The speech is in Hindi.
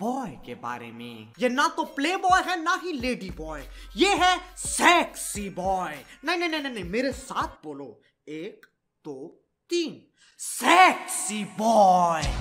बॉय के बारे में ये ना तो प्ले बॉय है ना ही लेडी बॉय ये है सेक्सी बॉय नहीं नहीं नहीं नहीं मेरे साथ बोलो एक दो तो, तीन सेक्सी बॉय